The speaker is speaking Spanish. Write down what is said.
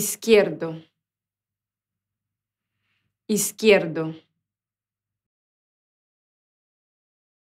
izquierdo, izquierdo.